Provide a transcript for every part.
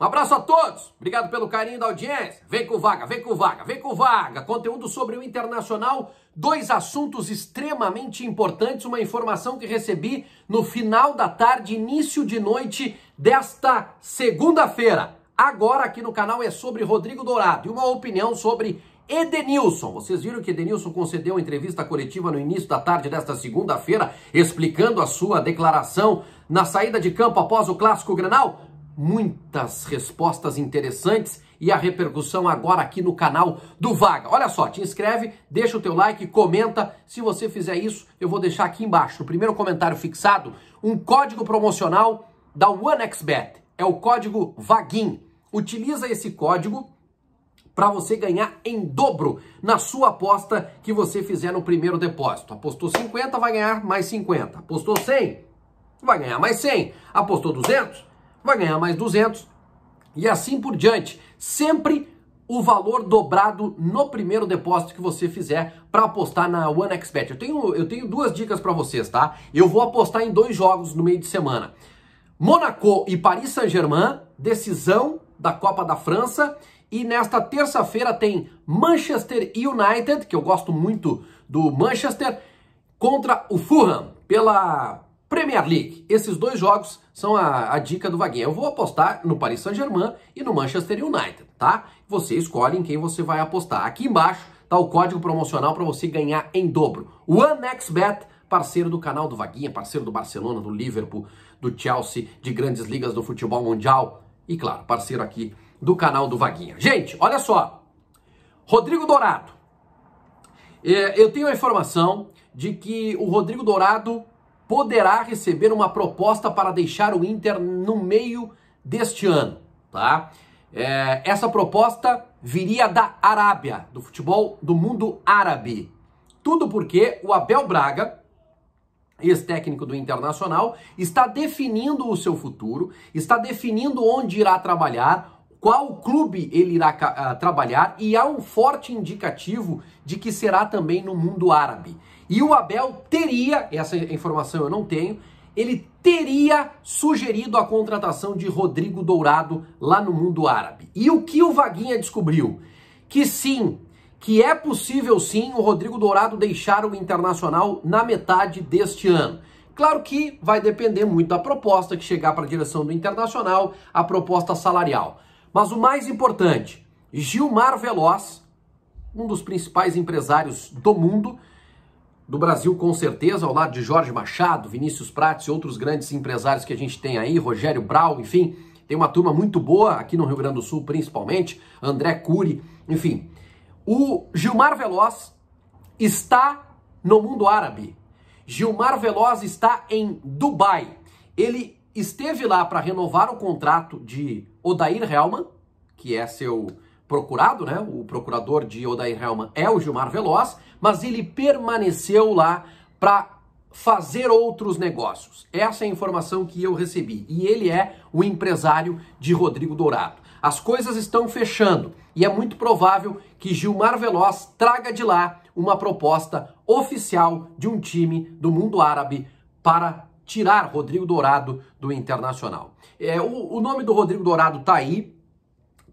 Um abraço a todos. Obrigado pelo carinho da audiência. Vem com vaga, vem com vaga, vem com vaga. Conteúdo sobre o internacional, dois assuntos extremamente importantes, uma informação que recebi no final da tarde, início de noite desta segunda-feira. Agora aqui no canal é sobre Rodrigo Dourado e uma opinião sobre Edenilson. Vocês viram que Edenilson concedeu uma entrevista coletiva no início da tarde desta segunda-feira, explicando a sua declaração na saída de campo após o clássico Granal? muitas respostas interessantes e a repercussão agora aqui no canal do Vaga. Olha só, te inscreve, deixa o teu like, comenta. Se você fizer isso, eu vou deixar aqui embaixo, no primeiro comentário fixado, um código promocional da OneXBet. É o código VAGIN. Utiliza esse código para você ganhar em dobro na sua aposta que você fizer no primeiro depósito. Apostou 50, vai ganhar mais 50. Apostou 100, vai ganhar mais 100. Apostou 200, vai ganhar mais 200 e assim por diante. Sempre o valor dobrado no primeiro depósito que você fizer para apostar na OneXBet. Eu tenho, eu tenho duas dicas para vocês, tá? Eu vou apostar em dois jogos no meio de semana. Monaco e Paris Saint-Germain, decisão da Copa da França. E nesta terça-feira tem Manchester United, que eu gosto muito do Manchester, contra o Fulham pela Premier League. Esses dois jogos são a, a dica do Vaguinha. Eu vou apostar no Paris Saint-Germain e no Manchester United, tá? Você escolhe em quem você vai apostar. Aqui embaixo tá o código promocional para você ganhar em dobro. OneXBet, parceiro do canal do Vaguinha, parceiro do Barcelona, do Liverpool, do Chelsea, de grandes ligas do futebol mundial e, claro, parceiro aqui do canal do Vaguinha. Gente, olha só. Rodrigo Dourado. É, eu tenho a informação de que o Rodrigo Dourado poderá receber uma proposta para deixar o Inter no meio deste ano, tá? É, essa proposta viria da Arábia, do futebol do mundo árabe. Tudo porque o Abel Braga, ex-técnico do Internacional, está definindo o seu futuro, está definindo onde irá trabalhar, qual clube ele irá ah, trabalhar e há um forte indicativo de que será também no mundo árabe. E o Abel teria, essa informação eu não tenho, ele teria sugerido a contratação de Rodrigo Dourado lá no mundo árabe. E o que o Vaguinha descobriu? Que sim, que é possível sim o Rodrigo Dourado deixar o Internacional na metade deste ano. Claro que vai depender muito da proposta que chegar para a direção do Internacional, a proposta salarial. Mas o mais importante, Gilmar Veloz, um dos principais empresários do mundo, do Brasil com certeza, ao lado de Jorge Machado, Vinícius Prates e outros grandes empresários que a gente tem aí, Rogério Brau, enfim, tem uma turma muito boa aqui no Rio Grande do Sul, principalmente, André Cury, enfim. O Gilmar Veloz está no mundo árabe. Gilmar Veloz está em Dubai. Ele esteve lá para renovar o contrato de Odair Helman, que é seu procurado, né? O procurador de Odair Helman é o Gilmar Veloz, mas ele permaneceu lá para fazer outros negócios. Essa é a informação que eu recebi. E ele é o empresário de Rodrigo Dourado. As coisas estão fechando e é muito provável que Gilmar Veloz traga de lá uma proposta oficial de um time do mundo árabe para tirar Rodrigo Dourado do Internacional. É, o, o nome do Rodrigo Dourado tá aí,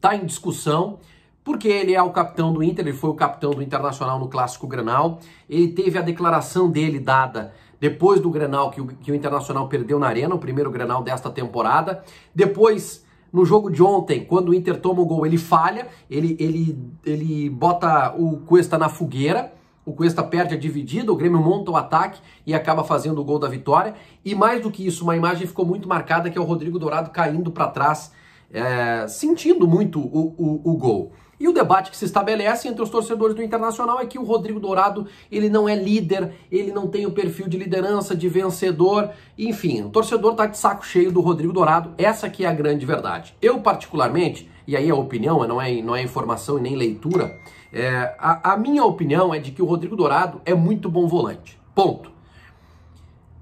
tá em discussão porque ele é o capitão do Inter, ele foi o capitão do Internacional no Clássico Grenal, ele teve a declaração dele dada depois do Grenal que o, que o Internacional perdeu na Arena, o primeiro Grenal desta temporada, depois no jogo de ontem, quando o Inter toma o gol, ele falha, ele, ele, ele bota o Cuesta na fogueira, o Cuesta perde a dividida, o Grêmio monta o ataque e acaba fazendo o gol da vitória. E mais do que isso, uma imagem ficou muito marcada que é o Rodrigo Dourado caindo para trás, é, sentindo muito o, o, o gol. E o debate que se estabelece entre os torcedores do Internacional é que o Rodrigo Dourado, ele não é líder, ele não tem o perfil de liderança, de vencedor, enfim, o torcedor está de saco cheio do Rodrigo Dourado, essa que é a grande verdade. Eu particularmente, e aí a é opinião não é, não é informação e nem leitura, é, a, a minha opinião é de que o Rodrigo Dourado é muito bom volante, ponto.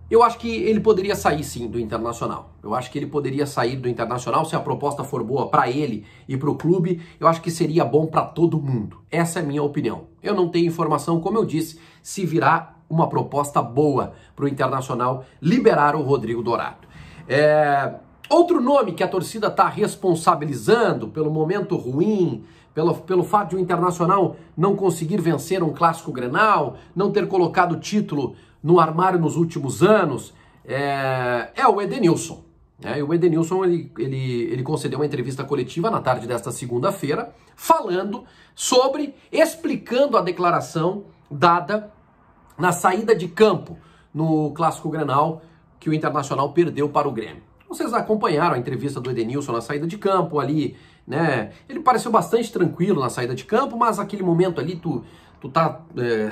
Eu acho que ele poderia sair sim do Internacional. Eu acho que ele poderia sair do Internacional se a proposta for boa para ele e para o clube. Eu acho que seria bom para todo mundo. Essa é a minha opinião. Eu não tenho informação, como eu disse, se virá uma proposta boa para o Internacional liberar o Rodrigo Dourado. É... Outro nome que a torcida está responsabilizando pelo momento ruim, pelo, pelo fato de o Internacional não conseguir vencer um clássico grenal, não ter colocado título no armário nos últimos anos, é, é o Edenilson. É, e o Edenilson ele, ele, ele concedeu uma entrevista coletiva na tarde desta segunda-feira, falando sobre, explicando a declaração dada na saída de campo no Clássico Granal que o Internacional perdeu para o Grêmio. Vocês acompanharam a entrevista do Edenilson na saída de campo ali, né? Ele pareceu bastante tranquilo na saída de campo, mas aquele momento ali tu, tu tá é,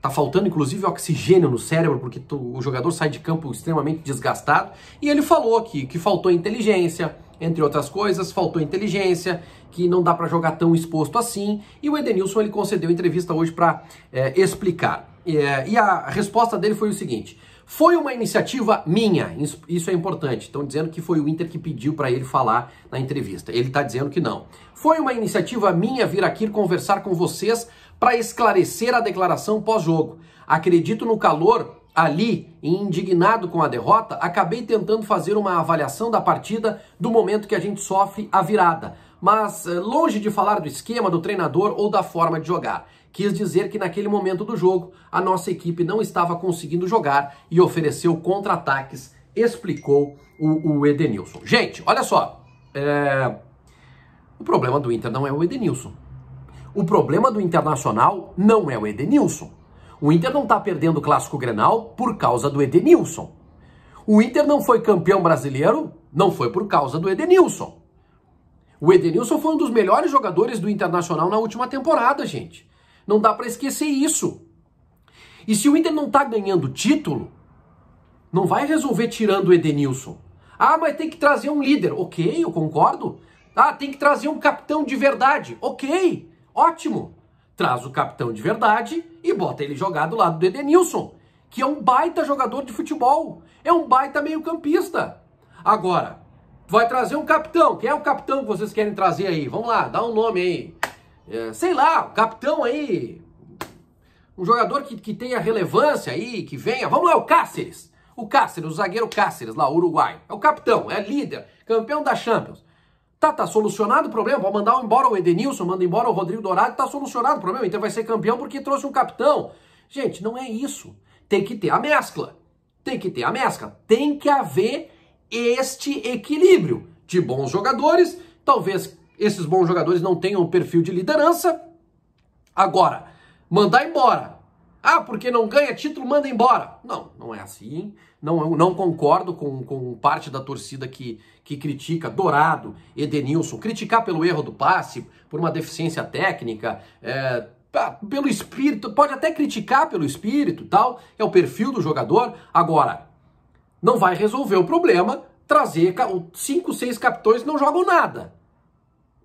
Tá faltando inclusive oxigênio no cérebro, porque tu, o jogador sai de campo extremamente desgastado. E ele falou que, que faltou inteligência, entre outras coisas, faltou inteligência, que não dá para jogar tão exposto assim. E o Edenilson ele concedeu entrevista hoje para é, explicar. É, e a resposta dele foi o seguinte: foi uma iniciativa minha, isso é importante. Estão dizendo que foi o Inter que pediu para ele falar na entrevista. Ele está dizendo que não. Foi uma iniciativa minha vir aqui conversar com vocês para esclarecer a declaração pós-jogo. Acredito no calor ali, e indignado com a derrota, acabei tentando fazer uma avaliação da partida do momento que a gente sofre a virada. Mas eh, longe de falar do esquema do treinador ou da forma de jogar. Quis dizer que naquele momento do jogo, a nossa equipe não estava conseguindo jogar e ofereceu contra-ataques, explicou o, o, Edenilson. Gente, olha só. É... O problema do Inter não é o Edenilson. O problema do Internacional não é o Edenilson. O Inter não está perdendo o Clássico Grenal por causa do Edenilson. O Inter não foi campeão brasileiro, não foi por causa do Edenilson. O Edenilson foi um dos melhores jogadores do Internacional na última temporada, gente. Não dá para esquecer isso. E se o Inter não está ganhando título, não vai resolver tirando o Edenilson. Ah, mas tem que trazer um líder. Ok, eu concordo. Ah, tem que trazer um capitão de verdade. Ok. Ótimo! Traz o capitão de verdade e bota ele jogar do lado do Edenilson, que é um baita jogador de futebol, é um baita meio-campista. Agora, vai trazer um capitão. Quem é o capitão que vocês querem trazer aí? Vamos lá, dá um nome aí. É, sei lá, capitão aí. Um jogador que, que tenha relevância aí, que venha. Vamos lá, o Cáceres. O Cáceres, o zagueiro Cáceres lá, Uruguai. É o capitão, é líder, campeão da Champions. Tá, tá solucionado o problema. Vou mandar embora o Edenilson, manda embora o Rodrigo Dourado, tá solucionado o problema. Então vai ser campeão porque trouxe um capitão. Gente, não é isso. Tem que ter a mescla. Tem que ter a mescla. Tem que haver este equilíbrio de bons jogadores. Talvez esses bons jogadores não tenham perfil de liderança. Agora, mandar embora ah, porque não ganha título, manda embora. Não, não é assim. Não, não concordo com, com parte da torcida que, que critica Dourado, Edenilson. Criticar pelo erro do passe, por uma deficiência técnica, é, ah, pelo espírito. Pode até criticar pelo espírito tal. É o perfil do jogador. Agora, não vai resolver o problema trazer cinco, seis capitões que não jogam nada.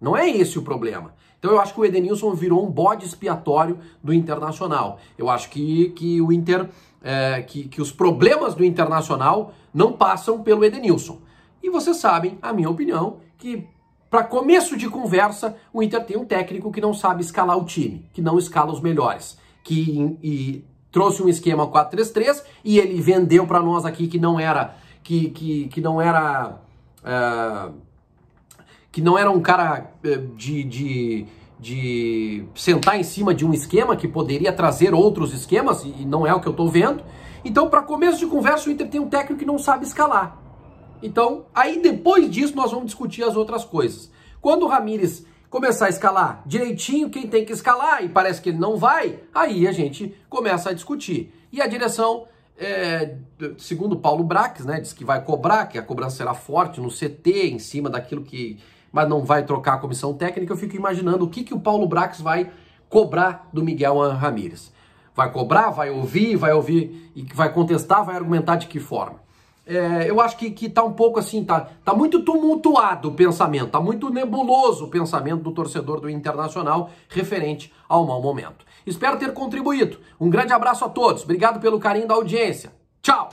Não é esse o problema. Então eu acho que o Edenilson virou um bode expiatório do Internacional. Eu acho que, que o Inter, é, que, que os problemas do Internacional não passam pelo Edenilson. E vocês sabem, a minha opinião, que para começo de conversa, o Inter tem um técnico que não sabe escalar o time, que não escala os melhores, que e, trouxe um esquema 4-3-3 e ele vendeu para nós aqui que não era que, que, que não era uh, que não era um cara eh, de, de, de sentar em cima de um esquema que poderia trazer outros esquemas, e não é o que eu estou vendo. Então, para começo de conversa, o Inter tem um técnico que não sabe escalar. Então, aí depois disso, nós vamos discutir as outras coisas. Quando o Ramires começar a escalar direitinho quem tem que escalar e parece que ele não vai, aí a gente começa a discutir. E a direção, é, segundo Paulo Braques, né, diz que vai cobrar, que a cobrança será forte no CT, em cima daquilo que mas não vai trocar a comissão técnica, eu fico imaginando o que, que o Paulo Brax vai cobrar do Miguel Ramírez. Vai cobrar, vai ouvir, vai ouvir e vai contestar, vai argumentar de que forma. É, eu acho que, que tá um pouco assim, tá, tá muito tumultuado o pensamento, tá muito nebuloso o pensamento do torcedor do Internacional referente ao mau momento. Espero ter contribuído. Um grande abraço a todos, obrigado pelo carinho da audiência. Tchau!